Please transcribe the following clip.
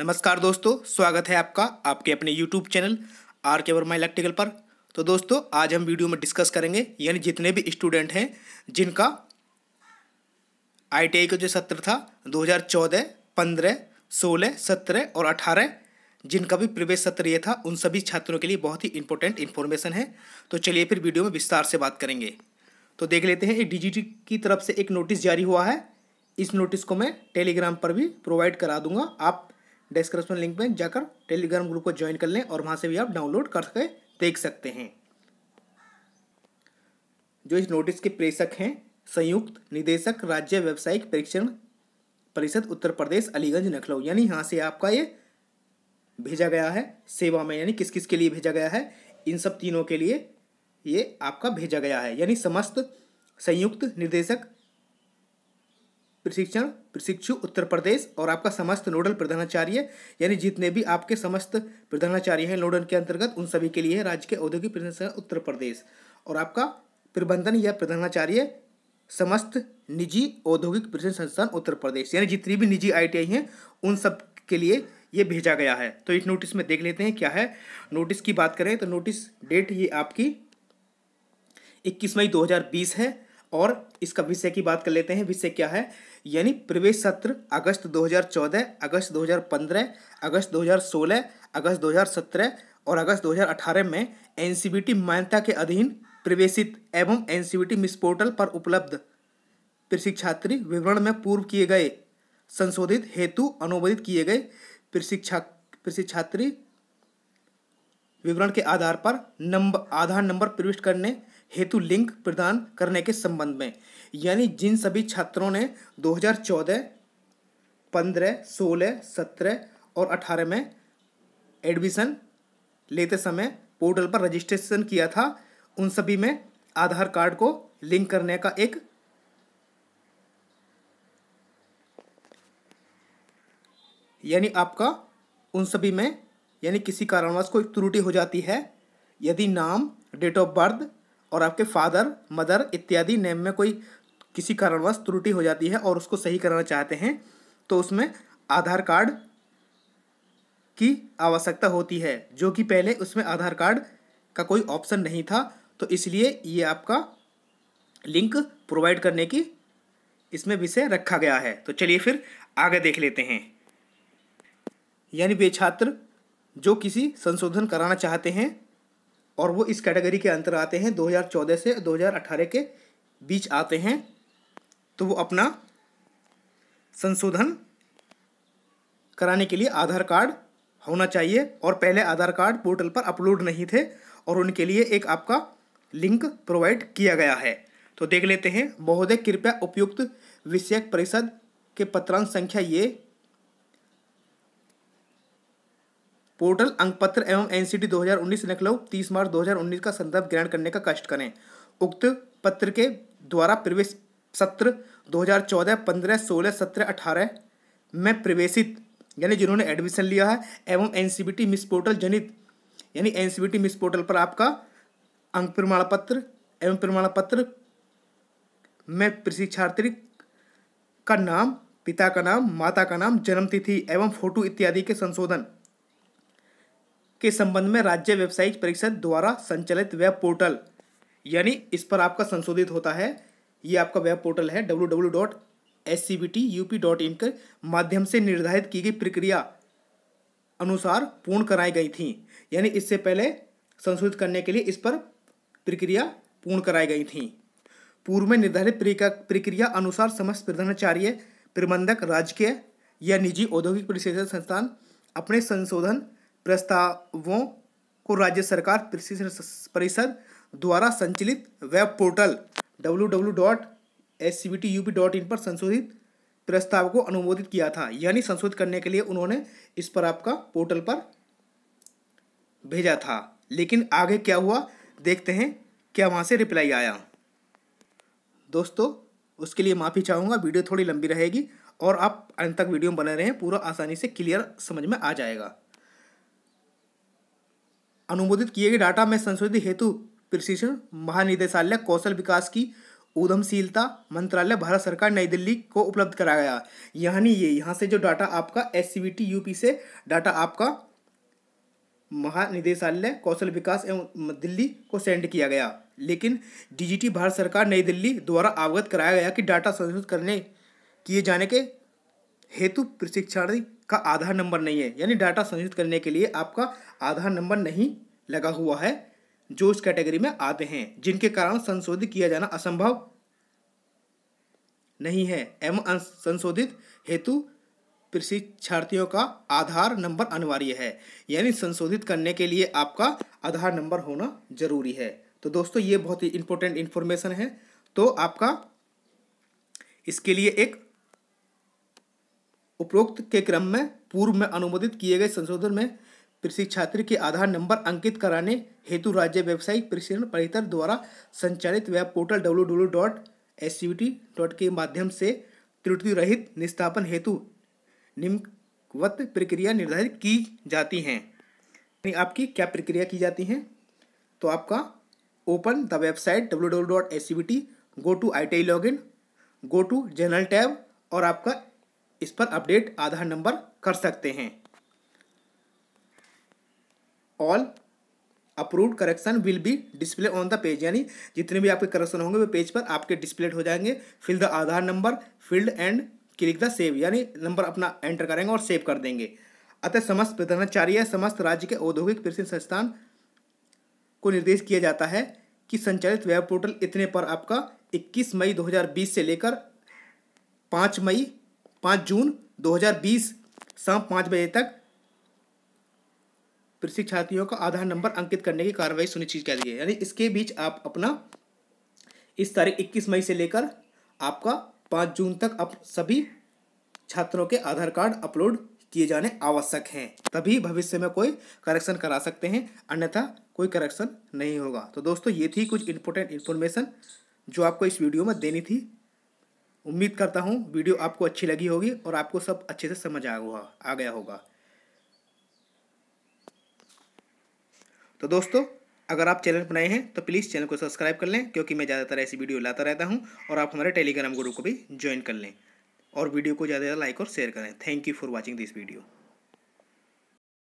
नमस्कार दोस्तों स्वागत है आपका आपके अपने यूट्यूब चैनल आर के वर्मा इलेक्ट्रिकल पर तो दोस्तों आज हम वीडियो में डिस्कस करेंगे यानी जितने भी स्टूडेंट हैं जिनका आई का जो सत्र था 2014, 15, 16, 17 और 18 जिनका भी प्रवेश सत्र ये था उन सभी छात्रों के लिए बहुत ही इंपॉर्टेंट इन्फॉर्मेशन है तो चलिए फिर वीडियो में विस्तार से बात करेंगे तो देख लेते हैं जी की तरफ से एक नोटिस जारी हुआ है इस नोटिस को मैं टेलीग्राम पर भी प्रोवाइड करा दूंगा आप डिस्क्रिप्शन लिंक में जाकर टेलीग्राम ग्रुप को ज्वाइन कर लें और वहाँ से भी आप डाउनलोड करके देख सकते हैं जो इस नोटिस के प्रेषक हैं संयुक्त निदेशक राज्य व्यावसायिक परीक्षण परिषद उत्तर प्रदेश अलीगंज लखनऊ यानी यहाँ से आपका ये भेजा गया है सेवा में यानी किस किस के लिए भेजा गया है इन सब तीनों के लिए ये आपका भेजा गया है यानी समस्त संयुक्त निदेशक प्रशिक्षण प्रशिक्षु उत्तर प्रदेश और आपका समस्त नोडल प्रधानाचार्य यानी जितने भी आपके समस्त प्रधानाचार्य हैं नोडल के अंतर्गत उन सभी के लिए राज्य के औद्योगिक प्रशिक्षण उत्तर प्रदेश और आपका प्रबंधन या प्रधानाचार्य समस्त निजी औद्योगिक प्रशिक्षण संस्थान उत्तर प्रदेश यानी जितनी भी निजी आई हैं उन सब के लिए ये भेजा गया है तो इस नोटिस में देख लेते हैं क्या है नोटिस की बात करें तो नोटिस डेट ये आपकी इक्कीस मई 2020 है और इसका विषय की बात कर लेते हैं विषय क्या है यानी प्रवेश सत्र अगस्त 2014, अगस्त 2015, अगस्त 2016, अगस्त 2017 और अगस्त 2018 में एन मान्यता के अधीन प्रवेशित एवं एन सी मिस पोर्टल पर उपलब्ध प्रशिक्षात्री विवरण में पूर्व किए गए संशोधित हेतु अनुमोदित किए गए प्रशिक्षा प्रशिक्षात्री विवरण के आधार पर नंबर आधार नंबर प्रविष्ट करने हेतु लिंक प्रदान करने के संबंध में यानी जिन सभी छात्रों ने 2014, 15, 16, 17 और 18 में एडमिशन लेते समय पोर्टल पर रजिस्ट्रेशन किया था उन सभी में आधार कार्ड को लिंक करने का एक यानी आपका उन सभी में यानी किसी कारणवश कोई त्रुटि हो जाती है यदि नाम डेट ऑफ बर्थ और आपके फादर मदर इत्यादि नेम में कोई किसी कारणवश त्रुटि हो जाती है और उसको सही कराना चाहते हैं तो उसमें आधार कार्ड की आवश्यकता होती है जो कि पहले उसमें आधार कार्ड का कोई ऑप्शन नहीं था तो इसलिए ये आपका लिंक प्रोवाइड करने की इसमें विषय रखा गया है तो चलिए फिर आगे देख लेते हैं यानी वे छात्र जो किसी संशोधन कराना चाहते हैं और वो इस कैटेगरी के अंतर आते हैं 2014 से 2018 के बीच आते हैं तो वो अपना संशोधन कराने के लिए आधार कार्ड होना चाहिए और पहले आधार कार्ड पोर्टल पर अपलोड नहीं थे और उनके लिए एक आपका लिंक प्रोवाइड किया गया है तो देख लेते हैं महोदय कृपया उपयुक्त विषयक परिषद के पत्रांक संख्या ये पोर्टल अंक पत्र एवं एनसीटी 2019 लखनऊ 30 मार्च 2019 का संदर्भ ग्रहण करने का कष्ट करें उक्त पत्र के द्वारा प्रवेश सत्र 2014, 15, 16, 17, 18 में प्रवेशित यानी जिन्होंने एडमिशन लिया है एवं एन मिस पोर्टल जनित यानी एन मिस पोर्टल पर आपका अंक प्रमाण पत्र एवं प्रमाण पत्र में प्रशिक्षार्थी का नाम पिता का नाम माता का नाम जन्मतिथि एवं फोटो इत्यादि के संशोधन के संबंध में राज्य व्यावसायिक परिषद द्वारा संचालित वेब पोर्टल यानी इस पर आपका संशोधित होता है ये आपका वेब पोर्टल है W W dot S C B T U P dot in के माध्यम से निर्धारित की गई प्रक्रिया अनुसार पूर्ण कराई गई थी यानी इससे पहले संशोधित करने के लिए इस पर प्रक्रिया पूर्ण कराई गई थी पूर्व में निर्धारित प्रक्रिया अनुसार समस्त प्रधानाचार्य प्रबंधक राजकीय या निजी औद्योगिक प्रशिक्षण संस्थान अपने संशोधन प्रस्तावों को राज्य सरकार परिषद द्वारा संचालित web portal W dot S C T U P dot in पर संशोधित प्रस्ताव को अनुमोदित किया था यानी संशोधित करने के लिए उन्होंने इस पर आपका पोर्टल पर भेजा था लेकिन आगे क्या हुआ देखते हैं क्या वहाँ से रिप्लाई आया दोस्तों उसके लिए माफ़ी चाहूँगा वीडियो थोड़ी लंबी रहेगी और आप अंत तक वीडियो में बने रहें पूरा आसानी से क्लियर समझ में आ जाएगा अनुमोदित किए गए डाटा में संशोधित हेतु प्रशिक्षण महानिदेशालय कौशल विकास की उद्यमशीलता मंत्रालय भारत सरकार नई दिल्ली को उपलब्ध कराया गया यानी ये यहाँ से जो डाटा आपका एस यूपी से डाटा आपका महानिदेशालय कौशल विकास एवं दिल्ली को सेंड किया गया लेकिन डीजीटी भारत सरकार नई दिल्ली द्वारा अवगत कराया गया कि डाटा संशोधित करने किए जाने के हेतु प्रशिक्षार्थी का आधार नंबर नहीं है यानी डाटा संयुक्त करने के लिए आपका आधार नंबर नहीं लगा हुआ है जो उस कैटेगरी में आते हैं जिनके कारण संशोधित किया जाना असंभव नहीं है एवं संशोधित हेतु प्रशिक्षार्थियों का आधार नंबर अनिवार्य है यानी संशोधित करने के लिए आपका आधार नंबर होना जरूरी है तो दोस्तों ये बहुत ही इंपॉर्टेंट इन्फॉर्मेशन है तो आपका इसके लिए एक उपरोक्त के क्रम में पूर्व में अनुमोदित किए गए संशोधन में प्रशिक्षार्थी के आधार नंबर अंकित कराने हेतु राज्य व्यवसायिक प्रशिक्षण परिसर द्वारा संचालित वेब पोर्टल डब्ल्यू के माध्यम से त्रुटि रहित निस्थापन हेतु निम्नवत प्रक्रिया निर्धारित की जाती हैं आपकी क्या प्रक्रिया की जाती है तो आपका open the website W W dot S C B T go to I T I in go to general tab और आपका इस पर अपडेट आधार नंबर कर सकते हैं all approved correction will be display on the page यानी जितने भी आपके करेक्शन होंगे वे पेज पर आपके डिस्प्ले हो जाएंगे fill the Aadhaar number field and click the save यानी नंबर अपना एंटर करेंगे और सेव कर देंगे अतः समस्त प्रधानाचार्य समस्त राज्य के औद्योगिक प्रशिक्षण संस्थान को निर्देश किया जाता है कि संचालित वेब पोर्टल इतने पर आपका 21 मई 2020 से लेकर 5 मई पाँच जून 2020 शाम पाँच बजे तक प्रशिक्षार्थियों का आधार नंबर अंकित करने की कार्रवाई सुनिश्चित कर दी है यानी इसके बीच आप अपना इस तारीख 21 मई से लेकर आपका 5 जून तक आप सभी छात्रों के आधार कार्ड अपलोड किए जाने आवश्यक हैं तभी भविष्य में कोई करेक्शन करा सकते हैं अन्यथा कोई करेक्शन नहीं होगा तो दोस्तों ये थी कुछ इम्पोर्टेंट इन्फॉर्मेशन जो आपको इस वीडियो में देनी थी उम्मीद करता हूँ वीडियो आपको अच्छी लगी होगी और आपको सब अच्छे से समझ आ हुआ आ गया होगा तो दोस्तों अगर आप चैनल बनाए हैं तो प्लीज़ चैनल को सब्सक्राइब कर लें क्योंकि मैं ज़्यादातर ऐसी वीडियो लाता रहता हूँ और आप हमारे टेलीग्राम ग्रुप को भी ज्वाइन कर लें और वीडियो को ज़्यादा ज़्यादा लाइक और शेयर करें thank you for watching this video